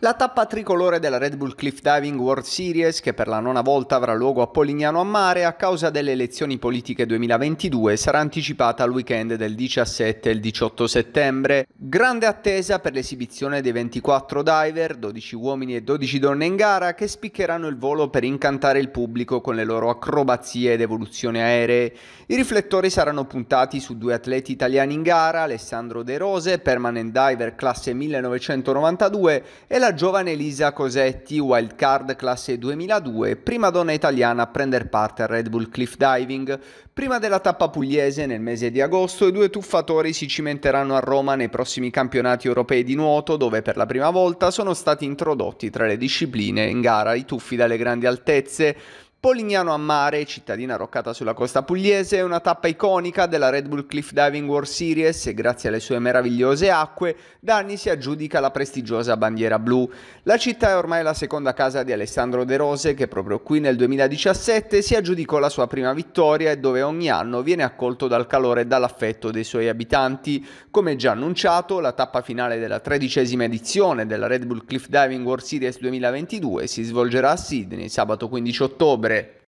La tappa tricolore della Red Bull Cliff Diving World Series, che per la nona volta avrà luogo a Polignano a Mare a causa delle elezioni politiche 2022, sarà anticipata al weekend del 17 e il 18 settembre. Grande attesa per l'esibizione dei 24 diver, 12 uomini e 12 donne in gara, che spiccheranno il volo per incantare il pubblico con le loro acrobazie ed evoluzioni aeree. I riflettori saranno puntati su due atleti italiani in gara, Alessandro De Rose, permanent diver classe 1992, e la la giovane Elisa Cosetti, wildcard classe 2002, prima donna italiana a prendere parte al Red Bull Cliff Diving. Prima della tappa pugliese nel mese di agosto, i due tuffatori si cimenteranno a Roma nei prossimi campionati europei di nuoto, dove per la prima volta sono stati introdotti tra le discipline in gara i tuffi dalle grandi altezze. Polignano a Mare, cittadina arroccata sulla costa pugliese, è una tappa iconica della Red Bull Cliff Diving World Series e grazie alle sue meravigliose acque da anni si aggiudica la prestigiosa bandiera blu. La città è ormai la seconda casa di Alessandro De Rose che proprio qui nel 2017 si aggiudicò la sua prima vittoria e dove ogni anno viene accolto dal calore e dall'affetto dei suoi abitanti. Come già annunciato, la tappa finale della tredicesima edizione della Red Bull Cliff Diving World Series 2022 si svolgerà a Sydney sabato 15 ottobre it.